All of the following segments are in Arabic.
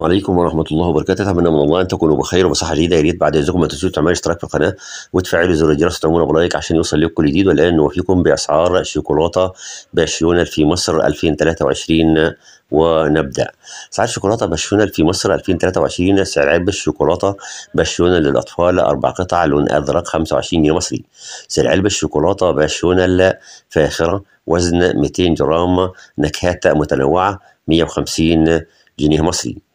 وعليكم ورحمة الله وبركاته أتمنى من الله أن تكونوا بخير وبصحة جيدة يا ريت بعد إذنكم ما تنسوش تعملوا اشتراك في القناة وتفعلوا زر الجرس وتعملوا بلايك عشان يوصل لكم كل جديد والآن نوفيكم بأسعار شوكولاتة باشيونال في مصر 2023 ونبدأ أسعار شوكولاتة باشيونال في مصر 2023 سعر علبة الشوكولاتة باشيونال للأطفال أربع قطع لون أزرق 25 جنيه مصري سعر علبة الشوكولاتة باشيونال فاخرة وزن 200 جرام نكهات متنوعة 150 جنيه مصري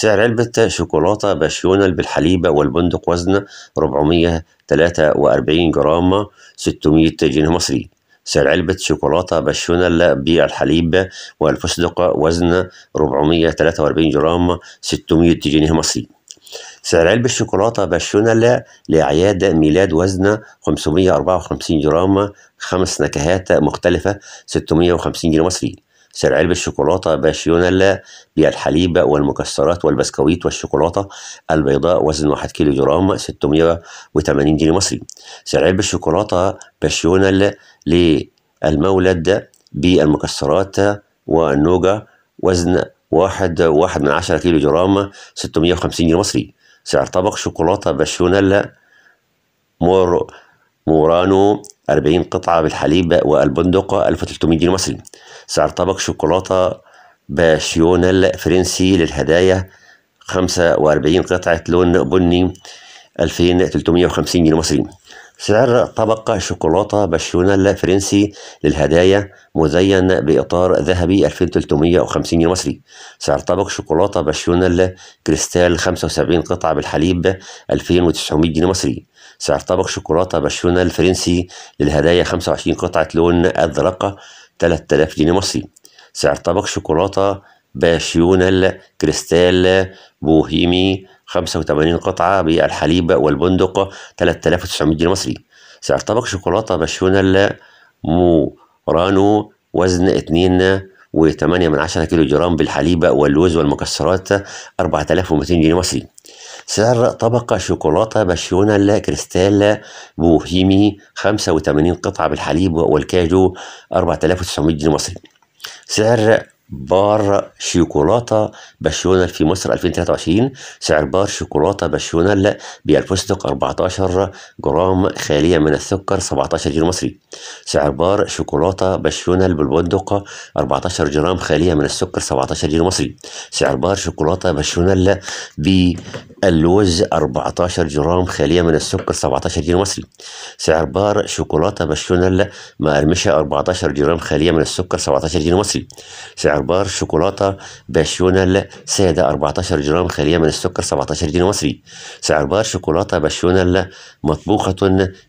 سعر علبة شوكولاتة باشيونال بالحليب والبندق وزن 443 جرام 600 جنيه مصري سعر علبة شوكولاتة باشونيلا بالحليب والفستق وزن 443 جرام 600 جنيه مصري سعر علبة شوكولاتة باشيونال لأعياد ميلاد وزن 554 جرام خمس نكهات مختلفة 650 جنيه مصري سر علبة الشوكولاتة باشيونيلا بالحليب والمكسرات والبسكويت والشوكولاتة البيضاء وزن 1 كيلو جرام 680 جنيه مصري سر علبة الشوكولاتة باشيونيلا للمولد بالمكسرات والنوجا وزن واحد واحد من عشرة كيلو جرام 650 جنيه مصري سعر طبق شوكولاتة باشيونيلا مور مورانو 40 قطعة بالحليب والبندق 1300 جنيه مصري سعر طبق شوكولاتة باشيونال فرنسي للهدايا 45 قطعة لون بني 2350 جنيه مصري سعر طبق شوكولاتة بشونيلا فرنسي للهدايا مزين بإطار ذهبي 2350 جنيه مصري سعر طبق شوكولاتة بشونيلا كريستال 75 قطعة بالحليب 2900 جنيه مصري سعر طبق شوكولاتة بشونيلا فرنسي للهدايا 25 قطعة لون أزرق 3000 جنيه مصري سعر طبق شوكولاتة باشيونل كريستال بوهيمي 85 قطعة بالحليب والبندق 3900 جنيه مصري سعر طبق شوكولاتة باشيونل مورانو وزن 2 و8 من 10 كيلو جرام بالحليب واللوز والمكسرات 4200 جنيه مصري سعر طبق شوكولاتة باشيونال كريستال بوهيمي 85 قطعة بالحليب والكاجو 4900 جنيه مصري سعر بار شيكولاتة بشونة في مصر 2023 سعر بار شيكولاتة بشونة بيالفستق 14 جرام خالية من السكر 17 جنيه مصري سعر بار شيكولاتة بشونة بالبندق 14 جرام خالية من السكر 17 جنيه مصري سعر بار شيكولاتة بشونة ب اللوز 14 جرام خالية من السكر 17 جنيه مصري سعر بار شوكولاتة مشلونة مقرمشة 14 جرام خالية من السكر 17 جنيه مصري سعر بار شوكولاتة بشونة سادة 14 جرام خالية من السكر 17 جنيه مصري سعر بار شوكولاتة بشونة مطبوخة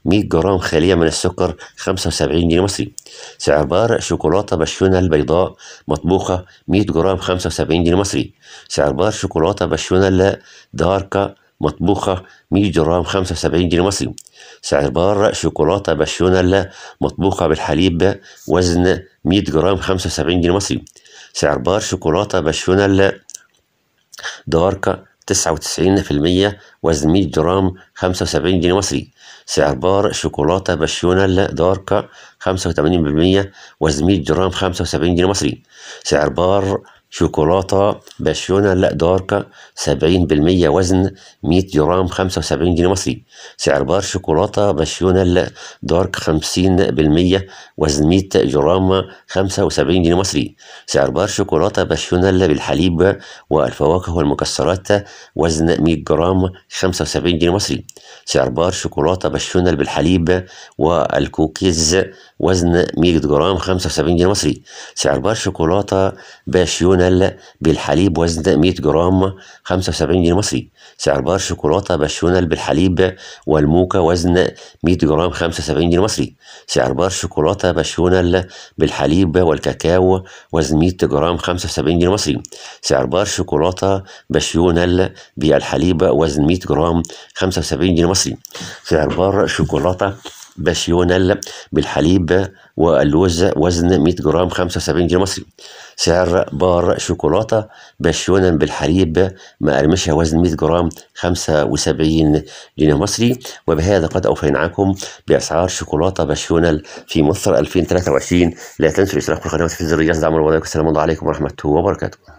100 جرام خالية من السكر 75 جنيه مصري سعر بار شوكولاتة بشونة البيضاء مطبوخة 100 جرام 75 جنيه مصري سعر بار شوكولاتة بشونة دار مكة مطبوخة 100 جرام 75 جنيه مصري سعر بار شوكولاتة باشيونالا مطبوخة بالحليب وزن 100 جرام 75 جنيه مصري سعر بار شوكولاتة باشيونالا داركة 99% وزن 100 جرام 75 جنيه مصري سعر بار شوكولاتة باشيونالا داركا 85% وزن 100 جرام 75 جنيه مصري سعر بار شوكولاتة بشيونة لا داركة 70% وزن 100 جرام 75 جنيه مصري سعر بار شوكولاتة بشيونة لا دارك 50% وزن 100 جرام 75 جنيه مصري سعر بار شوكولاتة بشيونة بالحليب والفواكه والمكسرات وزن 100 جرام 75 جنيه مصري سعر بار شوكولاتة بشيونة بالحليب والكوكيز وزن 100 جرام 75 جنيه مصري سعر بار شوكولاتة بشيونة مملأ بالحليب وزن 100 جرام 75 جنيه مصري سعر بار شوكولاتة بشونة بالحليب والموكا وزن 100 جرام 75 جنيه مصري سعر بار شوكولاتة بشونة بالحليب والكاكاو وزن 100 جرام 75 جنيه مصري سعر بار شوكولاتة بشونة بالحليب وزن 100 جرام 75 جنيه مصري سعر بار شوكولاتة بشيونيل بالحليب واللوز وزن 100 جرام 75 جنيه مصري سعر بار شوكولاتة بشيونيل بالحليب مقرمشة وزن 100 جرام 75 جنيه مصري وبهذا قد أوفيناكم بأسعار شوكولاتة بشيونيل في مصر 2023 لا تنسوا الاشتراك في القناة وتفعيل زر الجرس دعم الوضع والسلام عليكم ورحمة الله وبركاته